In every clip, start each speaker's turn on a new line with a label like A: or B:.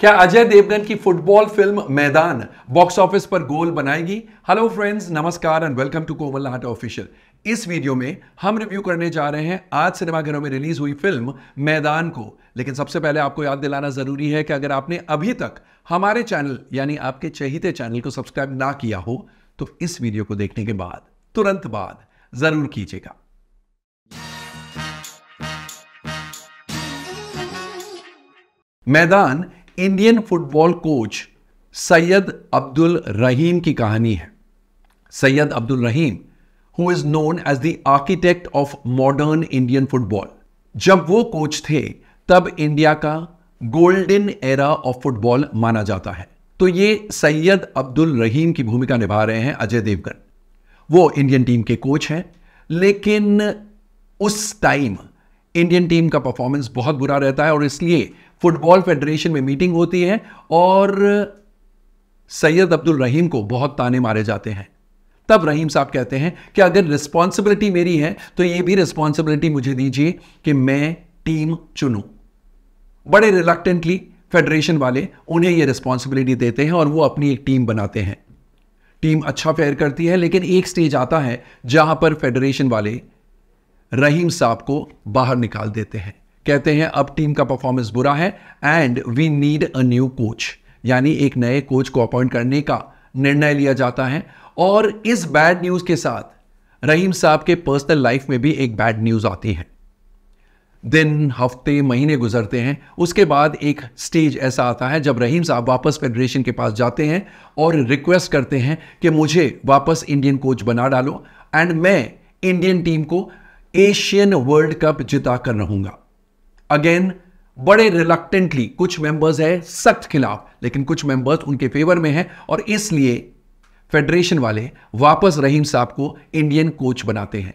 A: क्या अजय देवगन की football film Maidaan box office पर गोल बनाएगी हेलो फ्रेंड्स नमस्कार and welcome to Komal Nata official इस वीडियो में हम रिव्यू करने जा रहे हैं आज सिनेमाघरों में रिलीज हुई फिल्म मैदान को लेकिन सबसे पहले आपको याद दिलाना ज़रूरी है कि अगर आपने अभी तक हमारे चैनल यानी आपके चहीते चैनल को सब्सक्राइब ना किया हो तो इस वीडियो को देखने के बाद तुरंत बाद ज़रूर कीजिएगा Maidaan Indian football coach Syed Abdul Rahim की कहानी है Syed Abdul Rahim who is known as the architect of modern Indian football जब वो कोच थे तब इंडिया का गोल्डन एरा ऑफ फुटबॉल माना जाता है तो ये सैयद अब्दुल रहीम की भूमिका निभा रहे हैं अजय देवगन वो इंडियन टीम के कोच हैं लेकिन उस टाइम इंडियन टीम का परफॉर्मेंस बहुत बुरा रहता है और इसलिए फुटबॉल फेडरेशन में मीटिंग होती है और सैयद अब्दुल रहीम को बहुत ताने मारे जाते हैं तब रहीम साहब कहते हैं कि अगर रिस्पॉन्सिबिलिटी मेरी है तो ये भी रिस्पॉन्सिबिलिटी मुझे दीजिए कि मैं टीम चुनू बड़े रिलक्टेंटली फेडरेशन वाले उन्हें ये रिस्पॉन्सिबिलिटी देते हैं और वो अपनी एक टीम बनाते हैं टीम अच्छा फेयर करती है लेकिन एक स्टेज आता है जहां पर फेडरेशन वाले रहीम साहब को बाहर निकाल देते हैं कहते हैं अब टीम का परफॉर्मेंस बुरा है and we need a new coach यानी एक नए कोच को अपॉइंट करने का निर्णय लिया जाता है और इस बैड न्यूज़ के साथ रहीम साहब के पर्सनल लाइफ में भी एक बैड न्यूज़ आती है दिन हफ्ते महीने गुजरते हैं उसके बाद एक स्टेज ऐसा आता है जब रहीम साहब वापस फेडरेशन के पास जाते हैं और रिक्वेस्ट करते हैं कि मुझे वापस इंडियन कोच बना डालो एंड मैं इंडियन टीम को एशियन वर्ल्ड कप जिता कर रहूंगा अगेन बड़े रिलक्टेंटली कुछ मेंबर्स है सख्त खिलाफ लेकिन कुछ मेंबर्स उनके फेवर में है और इसलिए फेडरेशन वाले वापस रहीम साहब को इंडियन कोच बनाते हैं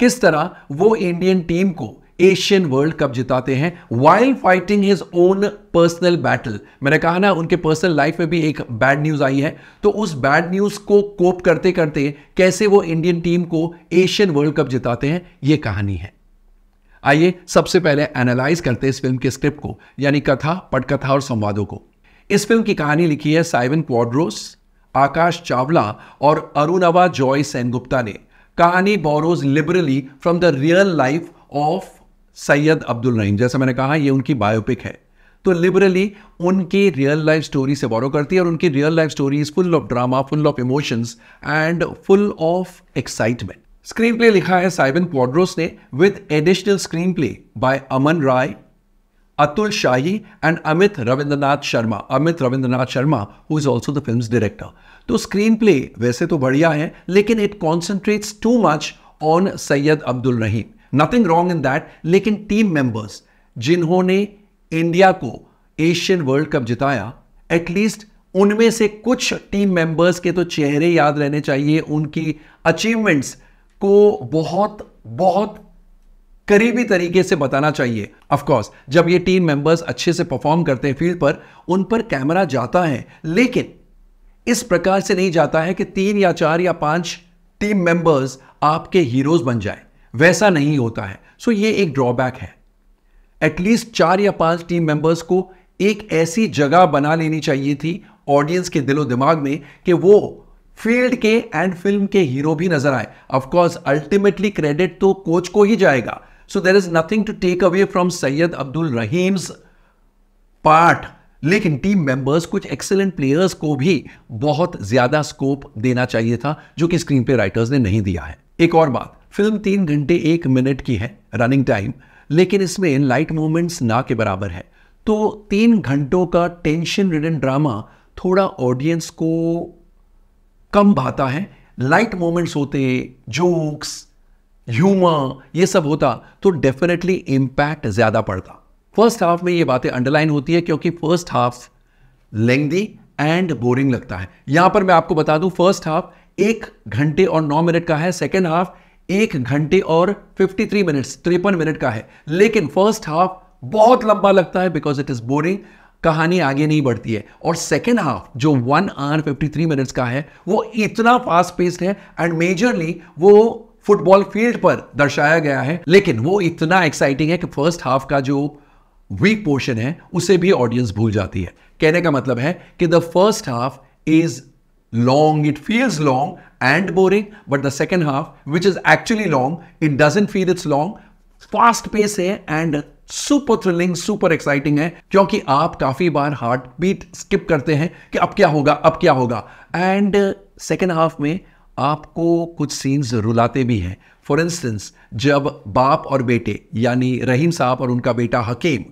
A: किस तरह वो इंडियन टीम को एशियन वर्ल्ड कप जिताते हैं while fighting his own personal battle मैंने कहा ना उनके पर्सनल लाइफ में भी एक बैड न्यूज आई है तो उस बैड न्यूज को कोप करते करते कैसे वो इंडियन टीम को एशियन वर्ल्ड कप जिताते हैं ये कहानी है आइए सबसे पहले एनालाइज करते हैं इस फिल्म के स्क्रिप्ट को यानी कथा पटकथा और संवादों को इस फिल्म की कहानी लिखी है साइवन क्वाड्रोस आकाश चावला और अरुणवा जॉय सेनगुप्ता ने कहानी borrows liberally from the real life of Syed Abdul Rahim जैसा मैंने कहा ये उनकी बायोपिक है तो लिबरली उनकी रियल लाइफ स्टोरी से बोरो करती है और उनकी real life story is full of drama full of emotions and full of excitement screenplay लिखा है साइबन क्वाड्रोस ने with additional screenplay by Aman Rai Atul Shahi and Amit Ravindernath Sharma Amit Ravindernath Sharma who is also the film director तो screenplay वैसे तो बढ़िया है लेकिन it concentrates too much on Syed Abdul Rahim nothing wrong in that लेकिन टीम मेंबर्स जिन्होंने इंडिया को एशियन वर्ल्ड कप जिताया एटलीस्ट उनमें से कुछ टीम मेंबर्स के तो चेहरे याद रहने चाहिए उनकी अचीवमेंट्स को बहुत बहुत करीबी तरीके से बताना चाहिए ऑफ कोर्स जब ये टीम मेंबर्स अच्छे से परफॉर्म करते हैं फील्ड पर उन पर कैमरा जाता है लेकिन इस प्रकार से नहीं जाता है कि तीन या चार या पांच टीम मेंबर्स आपके हीरोज बन जाए वैसा नहीं होता है सो so, ये एक ड्रॉबैक है एटलीस्ट चार या पांच टीम मेंबर्स को एक ऐसी जगह बना लेनी चाहिए थी ऑडियंस के दिलो दिमाग में कि वो फील्ड के एंड फिल्म के हीरो भी नजर आए ऑफकोर्स अल्टीमेटली क्रेडिट तो कोच को ही जाएगा so there is nothing to take away from Syed Abdul Rahim's part लेकिन टीम मेंबर्स कुछ एक्सेलेंट प्लेयर्स को भी बहुत ज्यादा स्कोप देना चाहिए था जो कि स्क्रीन पे राइटर्स ने नहीं दिया है एक और बात फिल्म तीन घंटे एक मिनट की है रनिंग टाइम लेकिन इसमें लाइट मोमेंट्स ना के बराबर है तो तीन घंटों का टेंशन रिडन ड्रामा थोड़ा ऑडियंस को कम भाता है लाइट मोमेंट्स होते जोक्स ह्यूमर ये सब होता तो डेफिनेटली इम्पैक्ट ज़्यादा पड़ता फर्स्ट हाफ में ये बातें अंडरलाइन होती है क्योंकि first half lengthy and boring लगता है यहां पर मैं आपको बता दूं फर्स्ट हाफ एक घंटे और नौ मिनट का है सेकेंड हाफ एक घंटे और फिफ्टी थ्री मिनट तिरपन मिनट का है लेकिन फर्स्ट हाफ बहुत लंबा लगता है बिकॉज इट इज बोरिंग कहानी आगे नहीं बढ़ती है और सेकेंड हाफ जो one hour fifty three minutes का है वो इतना फास्ट पेस्ड है एंड मेजरली वो फुटबॉल फील्ड पर दर्शाया गया है लेकिन वो इतना एक्साइटिंग है कि फर्स्ट हाफ का जो वीक पोर्शन है उसे भी ऑडियंस भूल जाती है कहने का मतलब है कि the first half is long it feels long and boring but the second half which is actually long it doesn't feel it's long fast pace है and super thrilling super exciting है क्योंकि आप काफी बार हार्ट बीट स्किप करते हैं कि अब क्या होगा अब क्या होगा एंड सेकेंड हाफ में आपको कुछ सीन्स रुलाते भी हैं फॉर इंस्टेंस जब बाप और बेटे यानी रहीम साहब और उनका बेटा हकीम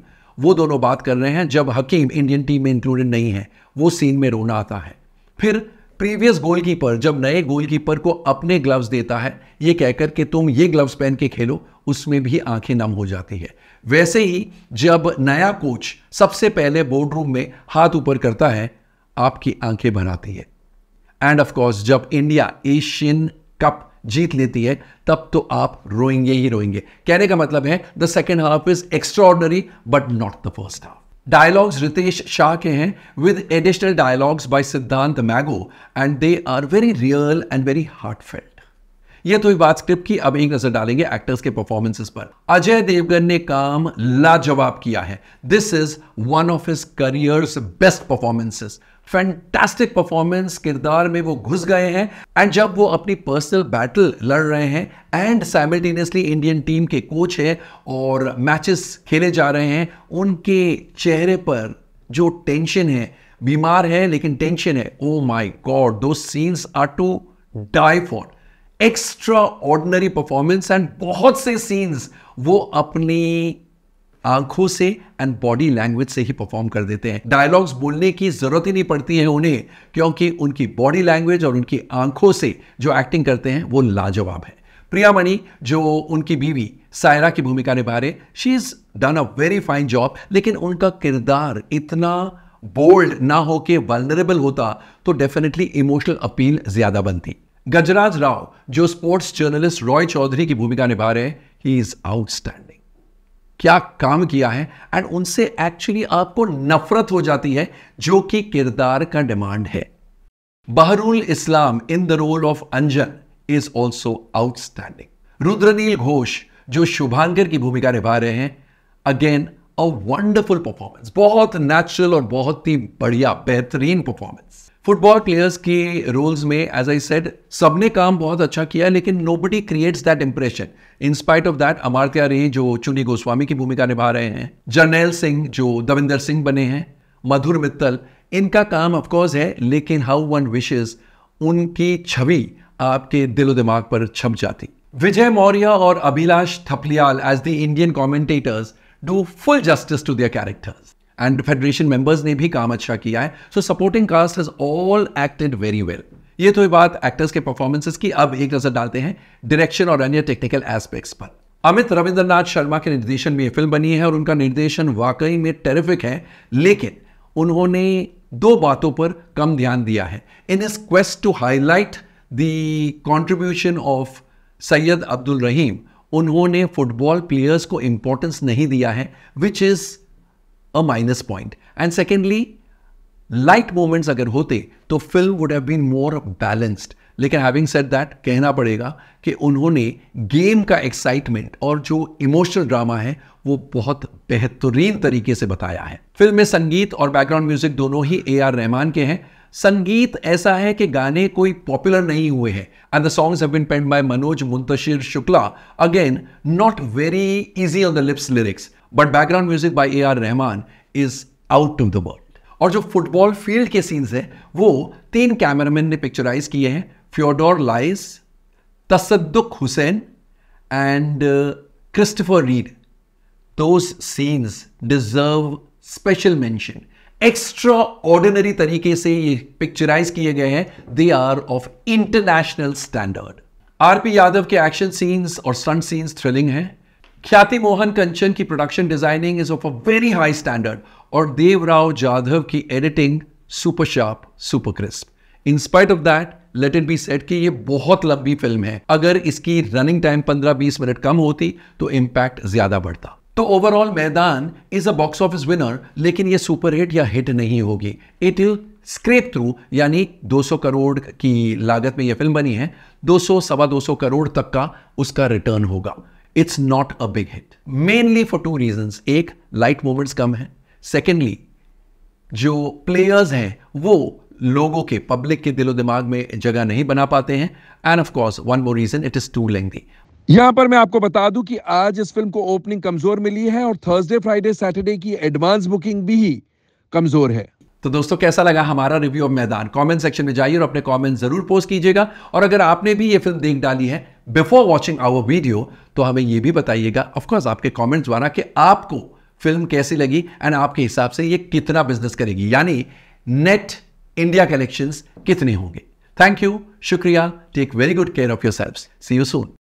A: वो दोनों बात कर रहे हैं जब हकीम इंडियन टीम में इंक्लूडेड नहीं है वो सीन में रोना आता है फिर प्रीवियस गोलकीपर जब नए गोलकीपर को अपने ग्लव्स देता है ये कहकर के तुम ये ग्लव्स पहन के खेलो उसमें भी आंखें नम हो जाती है वैसे ही जब नया कोच सबसे पहले बोर्ड रूम में हाथ ऊपर करता है आपकी आंखें बनाती है एंड ऑफ कोर्स जब इंडिया एशियन कप जीत लेती है तब तो आप रोएंगे ही रोएंगे कहने का मतलब है the second half is extraordinary but not the first half dialogues Ritesh Shah के हैं with additional dialogues by Siddhant Mago and they are very real and very heartfelt यह तो बात स्क्रिप्ट की अब एक नजर डालेंगे एक्टर्स के परफॉर्मेंसेस पर अजय देवगन ने काम लाजवाब किया है this is one of his careers best performances fantastic performance किरदार में वो घुस गए हैं एंड जब वो अपनी पर्सनल बैटल लड़ रहे हैं एंड साइमल्टेनियसली इंडियन टीम के कोच है और मैचेस खेले जा रहे हैं उनके चेहरे पर जो टेंशन है बीमार है लेकिन टेंशन है ओ माय गॉड दो scenes are to die for extraordinary performance and बहुत से सीन्स वो अपनी आंखों से एंड बॉडी लैंग्वेज से ही परफॉर्म कर देते हैं डायलॉग्स बोलने की जरूरत ही नहीं पड़ती है उन्हें क्योंकि उनकी बॉडी लैंग्वेज और उनकी आंखों से जो एक्टिंग करते हैं वो लाजवाब है प्रिया मणि जो उनकी बीवी सायरा की भूमिका निभा रहे she is done a very fine job लेकिन उनका किरदार इतना बोल्ड ना हो के होता तो डेफिनेटली इमोशनल अपील ज़्यादा बनती गजराज राव जो स्पोर्ट्स जर्नलिस्ट रॉय चौधरी की भूमिका निभा रहे ही इज़ आउटस्टैंड क्या काम किया है एंड उनसे एक्चुअली आपको नफरत हो जाती है जो कि किरदार का डिमांड है Baharul Islam in the role of Anjan is also outstanding Rudranil Ghosh जो शुभांकर की भूमिका निभा रहे हैं अगेन अ वंडरफुल परफॉर्मेंस बहुत नेचुरल और बहुत ही बढ़िया बेहतरीन परफॉर्मेंस फुटबॉल प्लेयर्स के रोल्स में एज आई सेड सबने काम बहुत अच्छा किया लेकिन nobody creates that impression in spite of that Amartya Ray जो चुनी गोस्वामी की भूमिका निभा रहे हैं जर्नैल सिंह जो दविंदर सिंह बने हैं मधुर मित्तल इनका काम ऑफकोर्स है लेकिन हाउ वन विशेज उनकी छवि आपके दिलो दिमाग पर छप जाती विजय मौर्य और Abhilash Thapliyal as the Indian commentators do full justice to their characters and federation members ने भी काम अच्छा किया है so supporting cast has all acted very well ये तो बात एक्टर्स के परफॉर्मेंसेस की अब एक नज़र डालते हैं डायरेक्शन और अन्य टेक्निकल एस्पेक्ट्स पर अमित रविंद्रनाथ शर्मा के निर्देशन में ये फिल्म बनी है और उनका निर्देशन वाकई में टेरिफिक है लेकिन उन्होंने दो बातों पर कम ध्यान दिया है इन इस quest to highlight the contribution of Syed Abdul Rahim उन्होंने फुटबॉल प्लेयर्स को इंपॉर्टेंस नहीं दिया है which is a minus point and secondly light moments अगर होते तो film would have been more balanced लेकिन हैविंग सेट दैट कहना पड़ेगा कि उन्होंने गेम का एक्साइटमेंट और जो इमोशनल ड्रामा है वो बहुत बेहतरीन तरीके से बताया है फिल्म में संगीत और बैकग्राउंड म्यूजिक दोनों ही ए आर रहमान के हैं संगीत ऐसा है कि गाने कोई पॉपुलर नहीं हुए हैं and the songs have been penned by Manoj Muntashir Shukla again not very easy on the lips lyrics but background music by A R Rahman is out of the world और जो फुटबॉल फील्ड के सीन्स हैं वो तीन कैमरामैन ने पिक्चराइज किए हैं Fyodor Lyass Tassaduq Hussain and Christopher Reid those scenes deserve special mention extra तरीके से ये पिक्चराइज किए गए हैं they are of international standard RP Yadav के एक्शन सीन्स और स्टंट सीन्स थ्रिलिंग हैं ख्याति मोहन कंचन की production designing is of a very high standard और देवराव जाधव की editing super sharp super crisp in spite of that let it be set कि ये बहुत लंबी फिल्म है अगर इसकी रनिंग टाइम 15-20 मिनट कम होती तो इम्पैक्ट ज्यादा बढ़ता तो overall Maidaan is a box office winner लेकिन ये सुपर हिट या हिट नहीं होगी इट विल स्क्रेप थ्रू यानी 200 करोड़ की लागत में यह फिल्म बनी है 200 सवा 200 करोड़ तक का उसका रिटर्न होगा it's not a big hit mainly for two reason एक लाइट मोमेंट्स कम है सेकेंडली जो प्लेयर्स हैं वो लोगों के पब्लिक के दिलो दिमाग में जगह नहीं बना पाते हैं and of course one more reason it is too lengthy यहां पर मैं आपको बता दूं कि आज इस फिल्म को ओपनिंग कमजोर मिली है और थर्सडे फ्राइडे सैटरडे की एडवांस बुकिंग भी ही कमजोर है तो दोस्तों कैसा लगा हमारा review of Maidaan comment section में जाइए और अपने कमेंट जरूर पोस्ट कीजिएगा और अगर आपने भी ये फिल्म देख डाली है बिफोर वॉचिंग आवर वीडियो तो हमें ये भी बताइएगा ऑफकोर्स आपके कॉमेंट्स द्वारा कि आपको फिल्म कैसी लगी एंड आपके हिसाब से ये कितना बिजनेस करेगी यानी नेट इंडिया कलेक्शंस कितने होंगे थैंक यू शुक्रिया take very good care of yourself see you soon